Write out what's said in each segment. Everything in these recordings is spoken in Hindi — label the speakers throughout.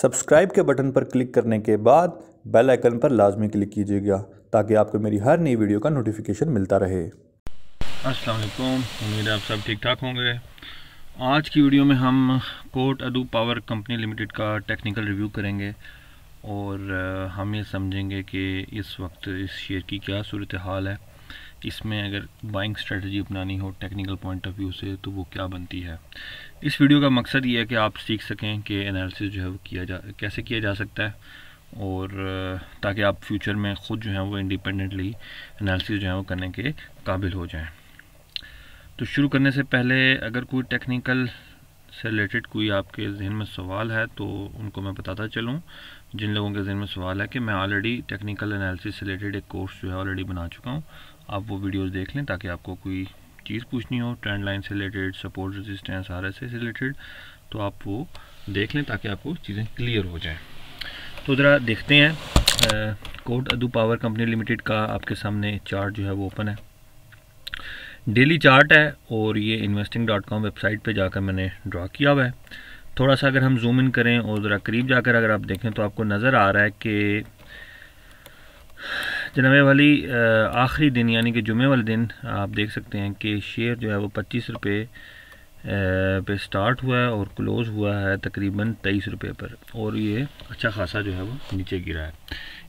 Speaker 1: सब्सक्राइब के बटन पर क्लिक करने के बाद बेल आइकन पर लाजमी क्लिक कीजिएगा ताकि आपको मेरी हर नई वीडियो का नोटिफिकेशन मिलता रहे अस्सलाम वालेकुम उम्मीद है आप सब ठीक ठाक होंगे आज की वीडियो में हम कोट अदू पावर कंपनी लिमिटेड का टेक्निकल रिव्यू करेंगे और हम ये समझेंगे कि इस वक्त इस शेयर की क्या सूरत हाल है इसमें अगर बाइंग स्ट्रेटजी अपनानी हो टेक्निकल पॉइंट ऑफ व्यू से तो वो क्या बनती है इस वीडियो का मकसद ये है कि आप सीख सकें कि एनालिसिस जो है वो किया जा कैसे किया जा सकता है और ताकि आप फ्यूचर में ख़ुद जो है वो इंडिपेंडेंटली एनालिसिस जो है वो करने के काबिल हो जाएं तो शुरू करने से पहले अगर कोई टेक्निकल से रिलेटेड कोई आपके जहन में सवाल है तो उनको मैं बताता चलूँ जिन लोगों के जहन में सवाल है कि मैं ऑलरेडी टेक्निकल एनालिसिस से रिलेटेड एक कोर्स जो है ऑलरेडी बना चुका हूँ आप वो वीडियोस देख लें ताकि आपको कोई चीज़ पूछनी हो ट्रेंड लाइन से related support resistance R S से रिलेटेड तो आप वो देख लें ताकि आपको चीज़ें क्लियर हो जाएं तो ज़रा देखते हैं कोट अदू पावर कंपनी लिमिटेड का आपके सामने चार्ट जो है वो ओपन है डेली चार्ट है और ये इन्वेस्टिंग डॉट कॉम वेबसाइट पर जाकर मैंने ड्रा किया हुआ है थोड़ा सा अगर हम जूम इन करें और ज़रा करीब जाकर अगर आप देखें तो आपको नज़र आ रहा है कि जनाबे वाली आखिरी दिन यानी कि जुमे वाले दिन आप देख सकते हैं कि शेयर जो है वो पच्चीस रुपये पे स्टार्ट हुआ है और क्लोज़ हुआ है तकरीबन तेईस रुपये पर और ये अच्छा खासा जो है वो नीचे गिरा है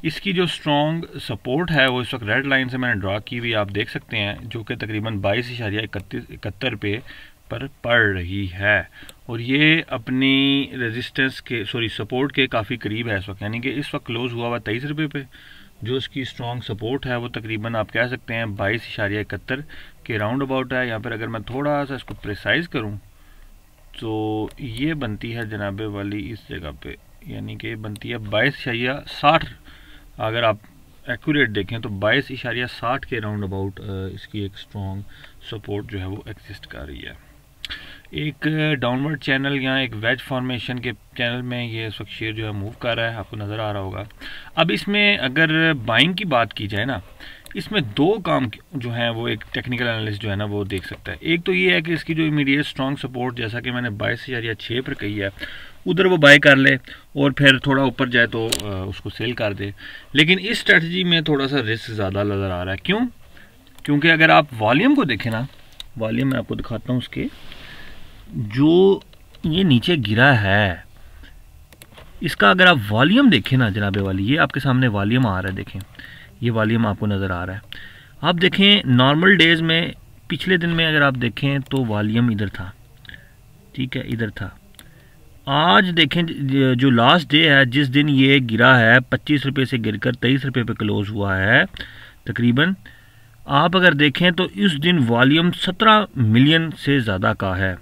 Speaker 1: इसकी जो स्ट्रॉन्ग सपोर्ट है वो इस वक्त रेड लाइन से मैंने ड्रा की हुई आप देख सकते हैं जो कि तकरीबन बाईस इशारिया इकतीस इकहत्तर रुपये पर पड़ रही है और ये अपनी रेजिस्टेंस के सॉरी सपोर्ट के काफ़ी करीब है इस वक्त यानी कि इस वक्त क्लोज़ हुआ हुआ तेईस रुपये पर जो इसकी स्ट्रॉन्ग सपोर्ट है वो तकरीबन आप कह सकते हैं बाईस इशारिया इकहत्तर के राउंड अबाउट है या फिर अगर मैं थोड़ा सा इसको प्रिसाइज करूँ तो ये बनती है जनाबे वाली इस जगह पे यानी कि बनती है बाईस इशारिया साठ अगर आप एक्यूरेट देखें तो बाईस इशारिया साठ के राउंड अबाउट इसकी एक स्ट्रॉन्ग सपोर्ट जो है वो एग्जिस्ट कर रही है एक डाउनवर्ड चैनल या एक वेज फॉर्मेशन के चैनल में ये इस वक्त शेयर जो है मूव कर रहा है आपको नज़र आ रहा होगा अब इसमें अगर बाइंग की बात की जाए ना इसमें दो काम जो हैं वो एक टेक्निकल एनालिस्ट जो है ना वो देख सकता है एक तो ये है कि इसकी जो इमीडिएट स्ट्रॉन्ग सपोर्ट जैसा कि मैंने बाईस हज़ार या छः पर कही है उधर वो बाय कर ले और फिर थोड़ा ऊपर जाए तो उसको सेल कर दे लेकिन इस स्ट्रेटजी में थोड़ा सा रिस्क ज़्यादा नज़र आ रहा है क्यों क्योंकि अगर आप वॉलीम को देखें ना वाली मैं आपको दिखाता हूँ उसके जो ये नीचे गिरा है इसका अगर आप वॉल्यूम देखें ना जनाबे वाली ये आपके सामने वॉल्यूम आ रहा है देखें ये वॉल्यूम आपको नज़र आ रहा है आप देखें नॉर्मल डेज़ में पिछले दिन में अगर आप देखें तो वॉल्यूम इधर था ठीक है इधर था आज देखें जो लास्ट डे है जिस दिन ये गिरा है पच्चीस रुपये से गिर कर तेईस रुपये पे क्लोज़ हुआ है तकरीबन आप अगर देखें तो इस दिन वॉल्यूम 17 मिलियन से ज़्यादा का है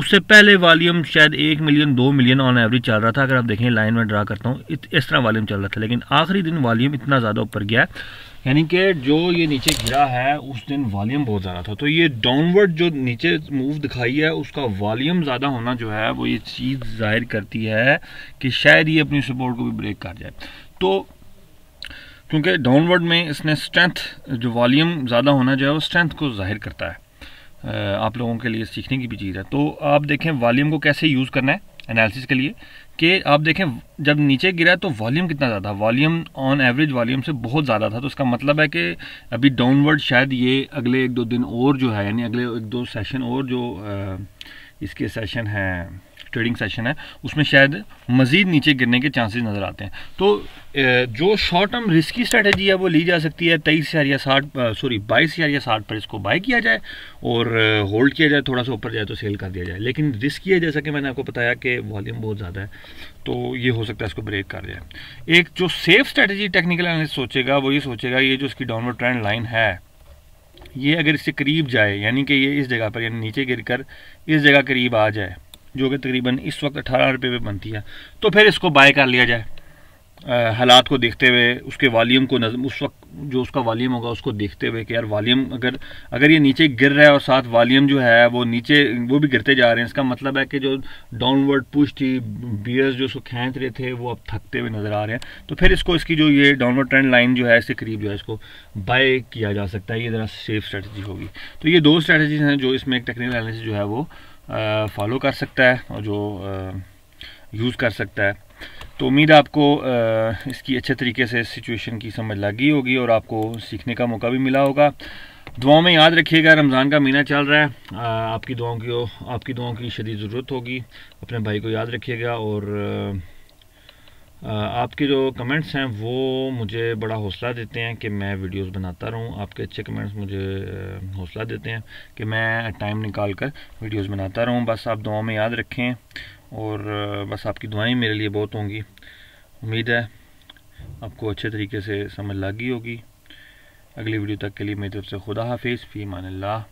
Speaker 1: उससे पहले वॉल्यूम शायद एक मिलियन दो मिलियन ऑन एवरेज चल रहा था अगर आप देखें लाइन में ड्रा करता हूँ इस तरह वॉल्यूम चल रहा था लेकिन आखिरी दिन वॉल्यूम इतना ज़्यादा ऊपर गया यानी कि जो ये नीचे गिरा है उस दिन वॉल्यूम बहुत ज़्यादा था तो ये डाउनवर्ड जो नीचे मूव दिखाई है उसका वॉल्यूम ज़्यादा होना जो है वो ये चीज़ जाहिर करती है कि शायद ये अपनी सपोर्ट को भी ब्रेक कर जाए तो क्योंकि डाउनवर्ड में इसने स्ट्रेंथ जो वॉल्यूम ज़्यादा होना जो है वो स्ट्रेंथ को जाहिर करता है आप लोगों के लिए सीखने की भी चीज़ है तो आप देखें वॉल्यूम को कैसे यूज़ करना है एनालिसिस के लिए कि आप देखें जब नीचे गिरा तो वॉल्यूम कितना ज़्यादा वॉल्यूम ऑन एवरेज वॉल्यूम से बहुत ज़्यादा था तो इसका मतलब है कि अभी डाउनवर्ड शायद ये अगले एक दो दिन और जो है यानी अगले एक दो सेशन और जो इसके सेशन हैं ट्रेडिंग सेशन है उसमें शायद मज़ीद नीचे गिरने के चांसेस नज़र आते हैं तो जो शॉर्ट टर्म रिस्की स्ट्रेटजी है वो ली जा सकती है तेईस हज़ार या साठ सॉरी बाईस हज़ार या साठ पर इसको बाय किया जाए और होल्ड किया जाए थोड़ा सा ऊपर जाए तो सेल कर दिया जाए लेकिन रिस्की है जैसा कि मैंने आपको बताया कि वॉल्यूम बहुत ज़्यादा है तो ये हो सकता है इसको ब्रेक कर जाए एक जो सेफ स्ट्रेटजी टेक्निकल एनालिस्ट सोचेगा वो ये सोचेगा ये जो इसकी डाउनवर्ड ट्रेंड लाइन है ये अगर इससे करीब जाए यानी कि ये इस जगह पर यानी नीचे गिर कर इस जगह करीब आ जाए जो कि तकरीबन इस वक्त अठारह रुपये में बनती है तो फिर इसको बाय कर लिया जाए हालात को देखते हुए उसके वालीम को नज़म उस वक्त जो उसका वालीम होगा उसको देखते हुए कि यार वालीम अगर अगर ये नीचे गिर रहा है और साथ वालीम जो है वो नीचे वो भी गिरते जा रहे हैं इसका मतलब है कि जो डाउनवर्ड पुश थी बियर्स जो उसको खींच रहे थे वो अब थकते हुए नज़र आ रहे हैं तो फिर इसको इसकी जो ये डाउनवर्ड ट्रेंड लाइन जो है इसके करीब जो है इसको बाय किया जा सकता है ये ज़रा सेफ स्ट्रेटजी होगी तो ये दो स्ट्रेटजीज हैं जो इसमें एक टेक्निकल एनालिसिस जो है वो फॉलो कर सकता है और जो यूज़ कर सकता है तो उम्मीद आपको इसकी अच्छे तरीके से सिचुएशन की समझ लगी होगी और आपको सीखने का मौका भी मिला होगा दुआओं में याद रखिएगा रमज़ान का महीना चल रहा है आपकी दुआओं की आपकी दुआओं की शदीद ज़रूरत होगी अपने भाई को याद रखिएगा और आपके जो कमेंट्स हैं वो मुझे बड़ा हौसला देते हैं कि मैं वीडियोस बनाता रहूं आपके अच्छे कमेंट्स मुझे हौसला देते हैं कि मैं टाइम निकाल कर वीडियोज़ बनाता रहूं बस आप दुआओं में याद रखें और बस आपकी दुआएं मेरे लिए बहुत होंगी उम्मीद है आपको अच्छे तरीके से समझ लगी होगी अगली वीडियो तक के लिए मेरी तरफ से खुदा हाफिज़ फ़ी मान